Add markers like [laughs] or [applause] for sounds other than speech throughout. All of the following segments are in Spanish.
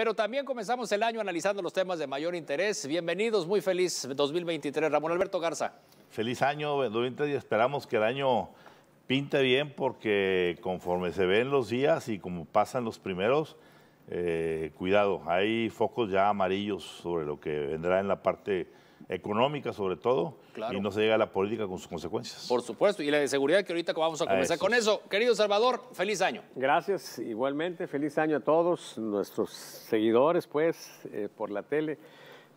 Pero también comenzamos el año analizando los temas de mayor interés. Bienvenidos, muy feliz 2023. Ramón Alberto Garza. Feliz año 2023 y esperamos que el año pinte bien porque conforme se ven los días y como pasan los primeros, eh, cuidado, hay focos ya amarillos sobre lo que vendrá en la parte económica sobre todo, y no se llega a la política con sus consecuencias. Por supuesto, y la de seguridad que ahorita vamos a ah, comenzar con eso. Querido Salvador, feliz año. Gracias, igualmente, feliz año a todos nuestros seguidores, pues, eh, por la tele.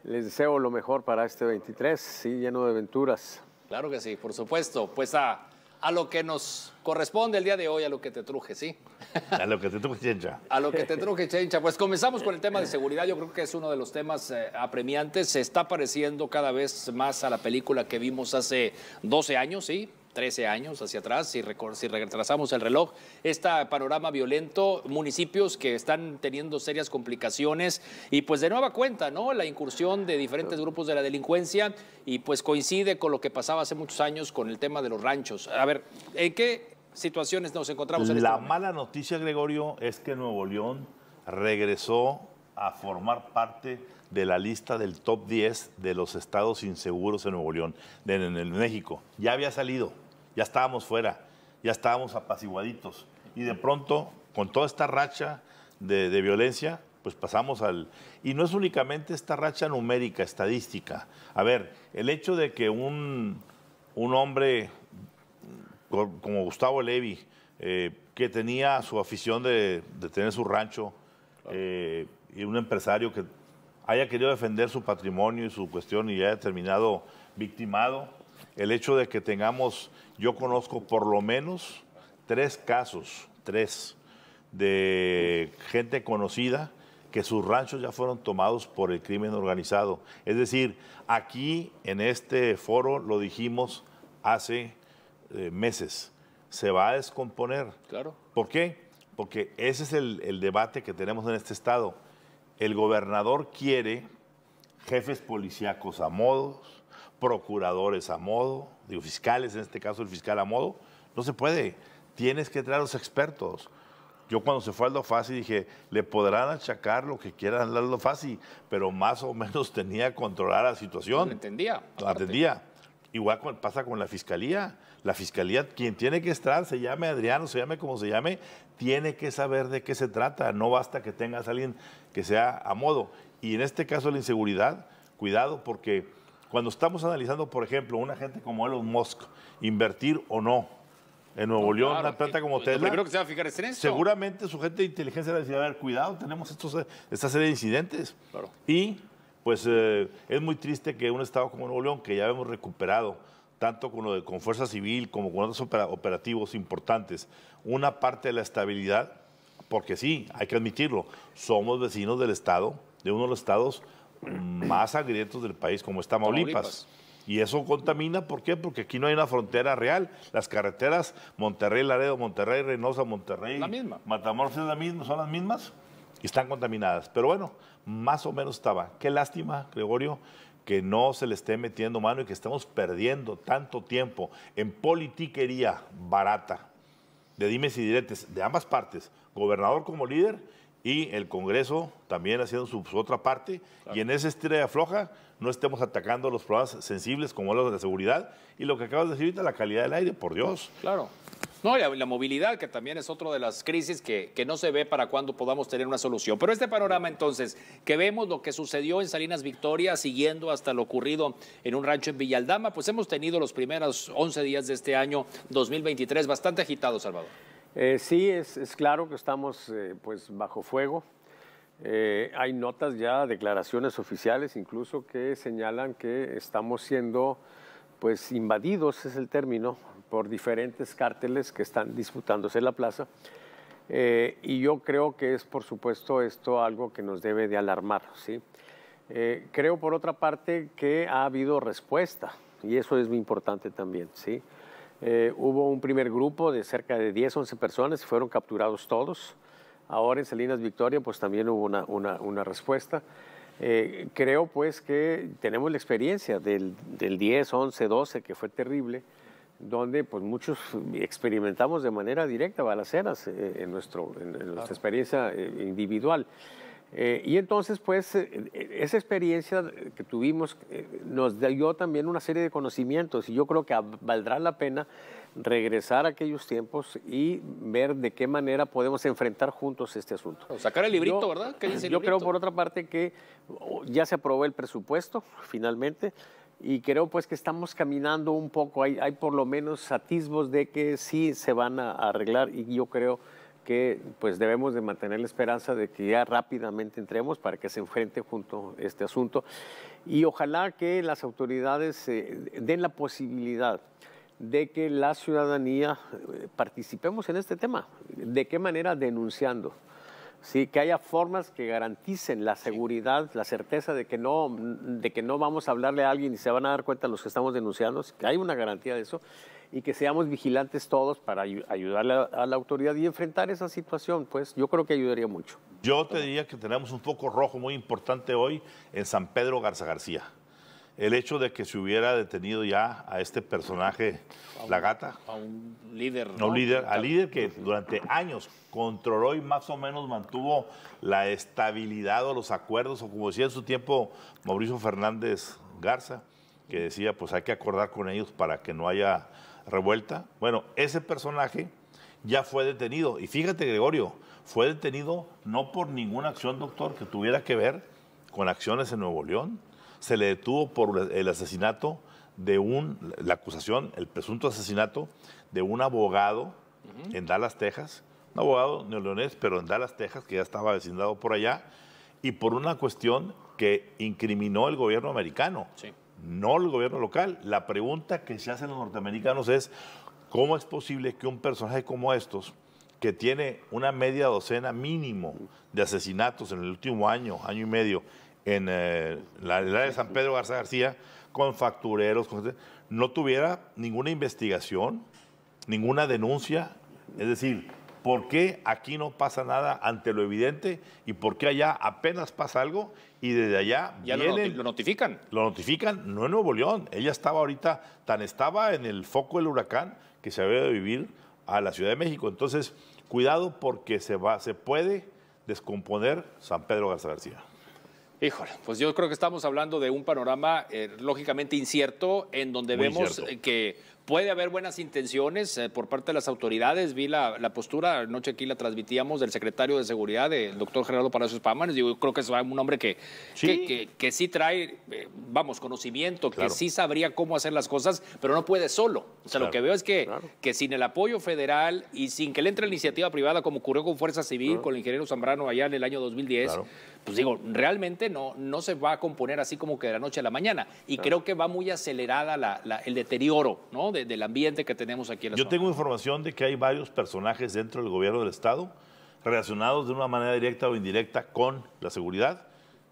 Les deseo lo mejor para este 23, sí, lleno de aventuras. Claro que sí, por supuesto. Pues a a lo que nos corresponde el día de hoy, a lo que te truje, ¿sí? [laughs] A lo que te truje, Chencha. A lo que te truje, Chencha. Pues comenzamos con el tema de seguridad. Yo creo que es uno de los temas eh, apremiantes. Se está pareciendo cada vez más a la película que vimos hace 12 años, ¿sí? 13 años hacia atrás, si, si retrasamos el reloj, este panorama violento, municipios que están teniendo serias complicaciones y pues de nueva cuenta, ¿no? La incursión de diferentes grupos de la delincuencia y pues coincide con lo que pasaba hace muchos años con el tema de los ranchos. A ver, ¿en qué situaciones nos encontramos en La este mala noticia, Gregorio, es que Nuevo León regresó a formar parte de la lista del top 10 de los estados inseguros en Nuevo León, en, en el México. Ya había salido, ya estábamos fuera, ya estábamos apaciguaditos. Y de pronto, con toda esta racha de, violencia, pues pasamos al... Y no es únicamente esta racha numérica, estadística. A ver, el hecho de que un, un hombre como Gustavo Levi, eh, que tenía su afición de, tener su rancho, eh, y un empresario que haya querido defender su patrimonio y su cuestión y haya terminado victimado, el hecho de que tengamos, yo conozco por lo menos tres casos, tres, de gente conocida que sus ranchos ya fueron tomados por el crimen organizado. Es decir, aquí en este foro lo dijimos hace eh, meses, se va a descomponer. Claro. ¿Por qué? Porque ese es el debate que tenemos en este estado. El gobernador quiere jefes policíacos a modos, procuradores a modo, digo, fiscales, en este caso el fiscal a modo, no se puede. Tienes que traer a los expertos. Yo cuando se fue Aldo Dofasi dije, le podrán achacar lo que quieran Aldo Fassi, pero más o menos [laughs] tenía controlar la situación. entendía. Lo entendía. Igual pasa con la fiscalía. La fiscalía, quien tiene que estar, se llame Adriano, se llame como se llame, tiene que saber de qué se trata. No basta que tengas alguien que sea a modo. Y en este caso la inseguridad, cuidado porque cuando estamos analizando, por ejemplo, una gente como Elon Musk, invertir o no en Nuevo León, una planta como Tesla. que se va a fijar en Seguramente su gente de inteligencia va a decir, ver, cuidado, tenemos estos, esta serie de incidentes. Y pues eh, es muy triste que un estado como Nuevo León, que ya hemos recuperado tanto con, lo de, con Fuerza Civil como con otros operativos importantes, una parte de la estabilidad, porque sí, hay que admitirlo, somos vecinos del Estado, de uno de los estados Mm. más agrietos del país, como está Maulipas. Y eso contamina, ¿por qué? Porque aquí no hay una frontera real. Las carreteras Monterrey, Laredo, Monterrey, Reynosa, Monterrey, la misma. Matamoros es la misma, son las mismas y están contaminadas. Pero bueno, más o menos estaba. Qué lástima, Gregorio, que no se le esté metiendo mano y que estamos perdiendo tanto tiempo en politiquería barata, de dimes y diretes, de ambas partes, gobernador como líder y el Congreso también haciendo su, su otra parte y en esa estrella floja no estemos atacando los problemas sensibles como los de la seguridad y lo que acabas de decir ahorita, la calidad del aire, por Dios. Claro. No, la, la movilidad, que también es otra de las crisis que, que no se ve para cuándo podamos tener una solución. Pero este panorama, entonces, que vemos lo que sucedió en Salinas Victoria, siguiendo hasta lo ocurrido en un rancho en Villaldama, pues hemos tenido los primeros 11 días de este año 2023 bastante agitados, Salvador. Eh, sí, es, claro que estamos eh, pues bajo fuego. Eh, hay notas ya, declaraciones oficiales incluso que señalan que estamos siendo pues invadidos, es el término, por diferentes cárteles que están disputándose la plaza. y yo creo que es por supuesto esto algo que nos debe de alarmar. ¿sí? creo por otra parte que ha habido respuesta y eso es muy importante también. ¿sí? Eh, hubo un primer grupo de cerca de 10, 11 personas, fueron capturados todos. Ahora en Salinas Victoria pues también hubo una, una, respuesta. Eh, creo pues que tenemos la experiencia del, del, 10, 11, 12, que fue terrible, donde pues muchos experimentamos de manera directa balaceras eh, en, nuestro, en, nuestra experiencia individual. Eh, y entonces, pues, eh, eh, esa experiencia que tuvimos nos dio también una serie de conocimientos y yo creo que valdrá la pena regresar a aquellos tiempos y ver de qué manera podemos enfrentar juntos este asunto. Sacar el librito, ¿verdad? yo creo, por otra parte, que oh, ya se aprobó el presupuesto, finalmente, y creo pues que estamos caminando un poco, hay, hay por lo menos atisbos de que sí se van a arreglar y yo creo que pues debemos de mantener la esperanza de que ya rápidamente entremos para que se enfrente junto este asunto y ojalá que las autoridades eh, den la posibilidad de que la ciudadanía eh, participemos en este tema. ¿De qué manera? Denunciando. Sí, que haya formas que garanticen la seguridad, la certeza de que no, de que no vamos a hablarle a alguien y se van a dar cuenta los que estamos denunciando, que hay una garantía de eso y que seamos vigilantes todos para ayudarle a la autoridad y enfrentar esa situación, pues yo creo que ayudaría mucho. Yo te diría que tenemos un foco rojo muy importante hoy en San Pedro Garza García el hecho de que se hubiera detenido ya a este personaje, la gata. A un líder. No, un líder, líder que durante años controló y más o menos mantuvo la estabilidad o los acuerdos, o como decía en su tiempo Mauricio Fernández Garza, que decía, pues hay que acordar con ellos para que no haya revuelta. Bueno, ese personaje ya fue detenido. Y fíjate, Gregorio, fue detenido no por ninguna acción, doctor, que tuviera que ver con acciones en Nuevo León se le detuvo por el asesinato de un, la acusación, el presunto asesinato de un abogado en Dallas, Texas, un abogado neoleonés, pero en Dallas, Texas, que ya estaba vecindado por allá, y por una cuestión que incriminó el gobierno americano, no el gobierno local. La pregunta que se hacen los norteamericanos es, ¿cómo es posible que un personaje como estos, que tiene una media docena mínimo de asesinatos en el último año, año y medio, en eh, la área de San Pedro Garza García, con factureros, no tuviera ninguna investigación, ninguna denuncia. Es decir, ¿por qué aquí no pasa nada ante lo evidente y por qué allá apenas pasa algo y desde allá vienen, lo, notifican? Lo notifican, no en Nuevo León. Ella estaba ahorita, tan estaba en el foco del huracán que se había de vivir a la Ciudad de México. Entonces, cuidado porque se, va, se puede descomponer San Pedro Garza García. Híjole, pues yo creo que estamos hablando de un panorama eh, lógicamente incierto en donde vemos que Puede haber buenas intenciones eh, por parte de las autoridades. Vi la, postura, anoche aquí la transmitíamos, del secretario de Seguridad, del doctor Gerardo Palacios Pámanes. yo creo que es un hombre que sí, que, sí trae, eh, vamos, conocimiento, que sí sabría cómo hacer las cosas, pero no puede solo. O sea, lo que veo es que, que sin el apoyo federal y sin que le entre la iniciativa privada, como ocurrió con Fuerza Civil, con el ingeniero Zambrano allá en el año 2010, pues digo, realmente no, no se va a componer así como que de la noche a la mañana. Y creo que va muy acelerada el deterioro, ¿no? del ambiente que tenemos aquí en la Yo tengo información de que hay varios personajes dentro del gobierno del Estado relacionados de una manera directa o indirecta con la seguridad,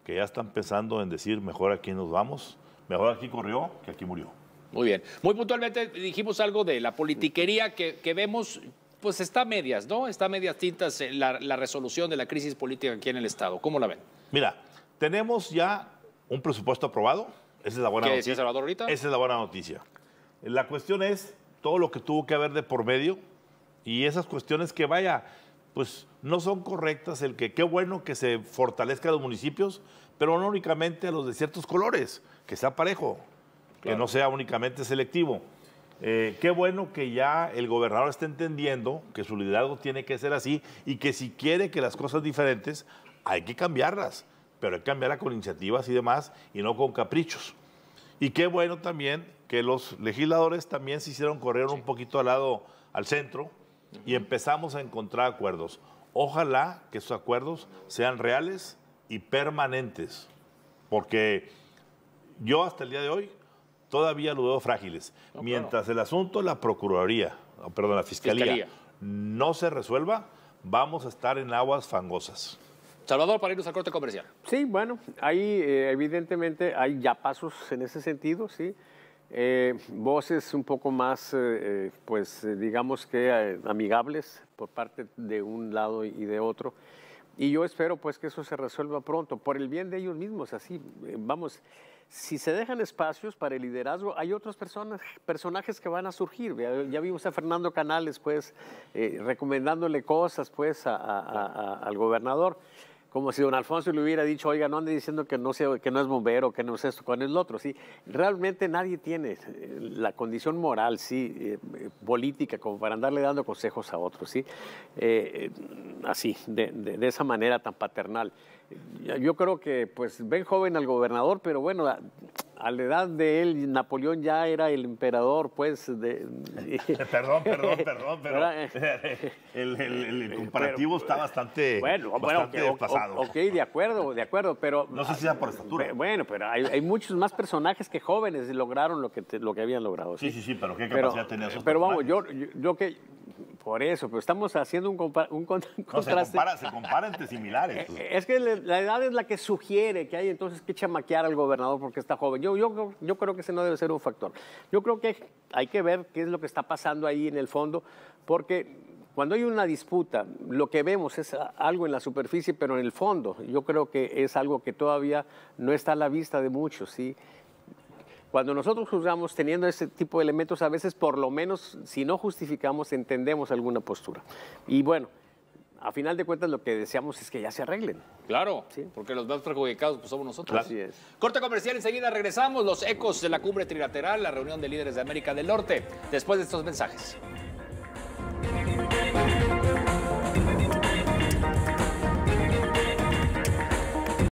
que ya están pensando en decir mejor aquí nos vamos, mejor aquí corrió que aquí murió. Muy bien. Muy puntualmente dijimos algo de la politiquería que, vemos, pues está a medias, ¿no? Está a medias tintas eh, la, resolución de la crisis política aquí en el Estado. ¿Cómo la ven? Mira, tenemos ya un presupuesto aprobado. Esa es la buena ¿Qué noticia. Salvador ahorita? Esa es la buena noticia. La cuestión es todo lo que tuvo que haber de por medio y esas cuestiones que vaya, pues no son correctas el que qué bueno que se fortalezca a los municipios, pero no únicamente a los de ciertos colores, que sea parejo, que no sea únicamente selectivo. Eh, qué bueno que ya el gobernador esté entendiendo que su liderazgo tiene que ser así y que si quiere que las cosas diferentes, hay que cambiarlas, pero hay que cambiarlas con iniciativas y demás y no con caprichos. Y qué bueno también que los legisladores también se hicieron correr un poquito al lado, al centro, y empezamos a encontrar acuerdos. Ojalá que esos acuerdos sean reales y permanentes, porque yo hasta el día de hoy todavía lo veo frágiles. Mientras el asunto la Procuraduría, oh, perdón, la Fiscalía, no se resuelva, vamos a estar en aguas fangosas. Salvador, para irnos al corte comercial. Sí, bueno, ahí eh, evidentemente hay ya pasos en ese sentido, sí. Eh, voces un poco más, eh, eh, pues digamos que amigables por parte de un lado y de otro. Y yo espero pues que eso se resuelva pronto, por el bien de ellos mismos, así, vamos, si se dejan espacios para el liderazgo, hay otros personas, personajes que van a surgir. Ya, vimos a Fernando Canales pues recomendándole cosas pues al gobernador como si don Alfonso le hubiera dicho, oiga, no ande diciendo que no, sea, que no es bombero, que no es esto, con el otro. Sí, realmente nadie tiene eh, la condición moral, sí, eh, política, como para andarle dando consejos a otros, sí. Eh, así, de, de, esa manera tan paternal. Yo creo que, pues, ven joven al gobernador, pero bueno, a la edad de él, Napoleón ya era el emperador, pues. De... [laughs] perdón, perdón, perdón, pero [laughs] el, comparativo está bastante, bueno, bastante bueno, okay, Ok, de acuerdo, de acuerdo, pero... No sé si sea por estatura. Bueno, pero hay, muchos más personajes que jóvenes lograron lo que, lo que habían logrado. Sí, sí, sí, pero qué capacidad ya tenía Pero vamos, yo, yo que por eso, pero estamos haciendo un, no, contraste. Se compara, se entre similares. [laughs] Pues. Eh, es que la edad es la que sugiere que hay entonces que chamaquear al gobernador porque está joven. Yo, yo, yo creo que ese no debe ser un factor. Yo creo que hay que ver qué es lo que está pasando ahí en el fondo, porque cuando hay una disputa, lo que vemos es algo en la superficie, pero en el fondo yo creo que es algo que todavía no está a la vista de muchos, ¿sí? Cuando nosotros juzgamos teniendo ese tipo de elementos, a veces por lo menos si no justificamos, entendemos alguna postura. Y bueno, a final de cuentas lo que deseamos es que ya se arreglen. Claro, ¿Sí? porque los más perjudicados pues, somos nosotros. Así es. Corte comercial, enseguida regresamos, los ecos de la cumbre trilateral, la reunión de líderes de América del Norte, después de estos mensajes.